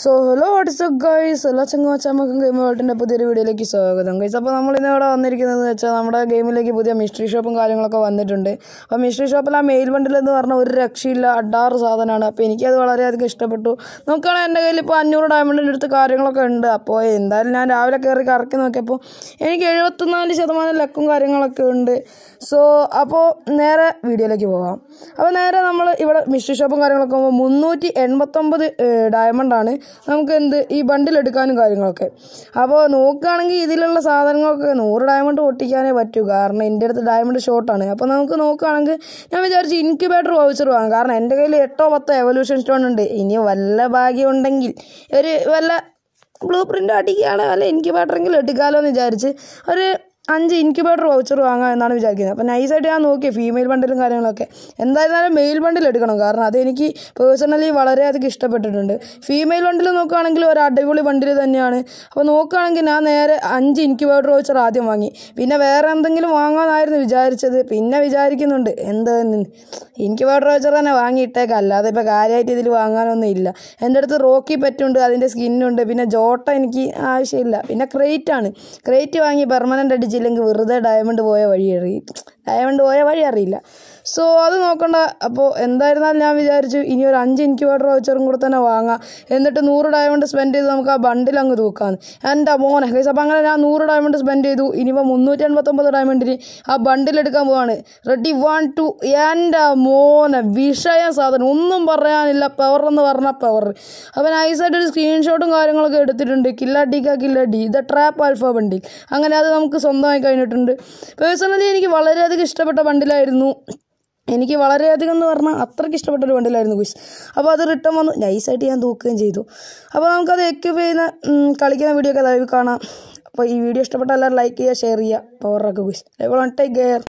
so hello WhatsApp guys എല്ലാ ചങ്ങാച്ചാമക്കും game വേൾഡിൻ്റെ പുതിയൊരു വീഡിയോയിലേക്ക് സ്വാഗതം ഗൈസ് അപ്പോൾ നമ്മൾ ഇന്ന് ഇവിടെ വന്നിരിക്കുന്നത് വെച്ചാൽ നമ്മുടെ ഗെയിമിലേക്ക് പുതിയ മിസ്റ്ററി ഷോപ്പും കാര്യങ്ങളൊക്കെ വന്നിട്ടുണ്ട് അപ്പോൾ മിസ്റ്ററി ഷോപ്പിൽ ആ മെയിൽ ബണ്ടിൽ എന്ന് പറഞ്ഞാൽ ഒരു രക്ഷയില്ല അഡാറ് സാധനമാണ് അപ്പോൾ എനിക്കത് വളരെയധികം ഇഷ്ടപ്പെട്ടു നോക്കുകയാണെങ്കിൽ എൻ്റെ കയ്യിൽ ഇപ്പോൾ അഞ്ഞൂറ് ഡയമണ്ടിൻ്റെ അടുത്ത് കാര്യങ്ങളൊക്കെ ഉണ്ട് അപ്പോൾ എന്തായാലും ഞാൻ രാവിലെ കയറി കറക്കി നോക്കിയപ്പോൾ എനിക്ക് എഴുപത്തിനാല് ശതമാനം ലക്കും കാര്യങ്ങളൊക്കെ ഉണ്ട് സോ അപ്പോൾ നേരെ വീഡിയോയിലേക്ക് പോകാം അപ്പോൾ നേരെ നമ്മൾ ഇവിടെ മിസ്റ്ററി ഷോപ്പും കാര്യങ്ങളൊക്കെ പോകുമ്പോൾ മുന്നൂറ്റി എൺപത്തൊമ്പത് ഡയമണ്ടാണ് നമുക്ക് എന്ത് ഈ ബണ്ടിലെടുക്കാനും കാര്യങ്ങളൊക്കെ അപ്പോൾ നോക്കുകയാണെങ്കിൽ ഇതിലുള്ള സാധനങ്ങളൊക്കെ നൂറ് ഡയമണ്ട് പൊട്ടിക്കാനേ പറ്റൂ കാരണം എൻ്റെ അടുത്ത് ഡയമണ്ട് ഷോർട്ടാണ് അപ്പോൾ നമുക്ക് നോക്കുകയാണെങ്കിൽ ഞാൻ വിചാരിച്ചു ഇൻക്യുബേറ്റർ വൗച്ചർ വാങ്ങാം കാരണം എൻ്റെ കയ്യിൽ എട്ടോ പത്തോ എവല്യൂഷൻ സ്റ്റോൺ ഉണ്ട് ഇനി വല്ല ഭാഗ്യം ഉണ്ടെങ്കിൽ ഒരു വല്ല ബ്ലൂ പ്രിൻ്റ് അടിക്കുകയാണ് അല്ല ഇൻക്യുബേറ്ററെങ്കിലും എടുക്കാമല്ലോ എന്ന് വിചാരിച്ച് ഒരു അഞ്ച് ഇൻക്യുബേറ്റർ വൗച്ചർ വാങ്ങാം എന്നാണ് വിചാരിക്കുന്നത് അപ്പോൾ നൈസായിട്ട് ഞാൻ നോക്കി ഫീമെയിൽ ബണ്ടിലും കാര്യങ്ങളൊക്കെ എന്തായിരുന്നാലും മെയിൽ ബണ്ടിൽ എടുക്കണം കാരണം അതെനിക്ക് പേഴ്സണലി വളരെയധികം ഇഷ്ടപ്പെട്ടിട്ടുണ്ട് ഫീമെയിൽ ബണ്ടിൽ നോക്കുകയാണെങ്കിൽ ഒരു അടിപൊളി ബണ്ടിൽ തന്നെയാണ് അപ്പോൾ നോക്കുകയാണെങ്കിൽ ഞാൻ നേരെ അഞ്ച് ഇൻക്യുബേറ്റർ വൗച്ചർ ആദ്യം വാങ്ങി പിന്നെ വേറെ എന്തെങ്കിലും വാങ്ങാമെന്നായിരുന്നു വിചാരിച്ചത് പിന്നെ വിചാരിക്കുന്നുണ്ട് എന്ത് ഇൻക്യുബേറ്റർ വൗച്ചർ തന്നെ വാങ്ങിയിട്ടേക്കാം അല്ലാതെ ഇപ്പോൾ കാര്യമായിട്ട് ഇതിൽ വാങ്ങാനൊന്നും ഇല്ല എൻ്റെ അടുത്ത് റോക്കി പറ്റുണ്ട് അതിൻ്റെ സ്കിന്നുണ്ട് പിന്നെ ജോട്ട എനിക്ക് ആവശ്യമില്ല പിന്നെ ആണ് ക്രേറ്റ് വാങ്ങി പെർമനൻ്റ് അടിച്ച് മേടിച്ചില്ലെങ്കിൽ വെറുതെ ഡയമണ്ട് പോയ വഴിയറി ആയതുകൊണ്ട് പോയ വഴി അറിയില്ല സോ അത് നോക്കണ്ട അപ്പോൾ എന്തായിരുന്നാലും ഞാൻ വിചാരിച്ചു ഇനി ഒരു അഞ്ച് ഇൻക്യുബേറ്റർ വൗച്ചറും കൂടെ തന്നെ വാങ്ങാം എന്നിട്ട് നൂറ് ഡയമണ്ട് സ്പെൻഡ് ചെയ്ത് നമുക്ക് ആ ബണ്ടിൽ അങ്ങ് തൂക്കാന്ന് എൻ്റെ മോനെ കൈസ് അപ്പോൾ അങ്ങനെ ഞാൻ നൂറ് ഡയമണ്ട് സ്പെൻഡ് ചെയ്തു ഇനിയിപ്പോൾ മുന്നൂറ്റി അൻപത്തൊമ്പത് ഡയമണ്ടിന് ആ ബണ്ടിൽ എടുക്കാൻ പോവാണ് റെഡി വൺ ടു എൻ്റെ മോനെ വിഷയം സാധനം ഒന്നും പറയാനില്ല പവർ എന്ന് പറഞ്ഞാൽ പവർ അപ്പം നൈസായിട്ട് ഒരു സ്ക്രീൻഷോട്ടും കാര്യങ്ങളൊക്കെ എടുത്തിട്ടുണ്ട് കില്ല കാ കില്ല ഡി ഇത് ട്രാപ്പ് ആൽഫ ബണ്ടിൽ അങ്ങനെ അത് നമുക്ക് സ്വന്തമായി കഴിഞ്ഞിട്ടുണ്ട് പേഴ്സണലി എനിക്ക് വളരെയധികം അത്രയ്ക്ക് ഇഷ്ടപ്പെട്ട ബണ്ടിലായിരുന്നു എനിക്ക് വളരെയധികം എന്ന് പറഞ്ഞാൽ അത്രയ്ക്ക് ഇഷ്ടപ്പെട്ട ഒരു വണ്ടിയിലായിരുന്നു ഗുയ്സ് അപ്പോൾ അത് റിട്ടേൺ വന്നു നൈസായിട്ട് ഞാൻ തൂക്കുകയും ചെയ്തു അപ്പോൾ നമുക്കത് എക്യൂപ്പ് ചെയ്യുന്ന കളിക്കുന്ന വീഡിയോ ഒക്കെ ലൈവ് കാണാം അപ്പോൾ ഈ വീഡിയോ ഇഷ്ടപ്പെട്ട എല്ലാവരും ലൈക്ക് ചെയ്യുക ഷെയർ ചെയ്യുക പവറൊക്കെ ഗുയ്സ് ലൈവ് ടേക്ക് കെയർ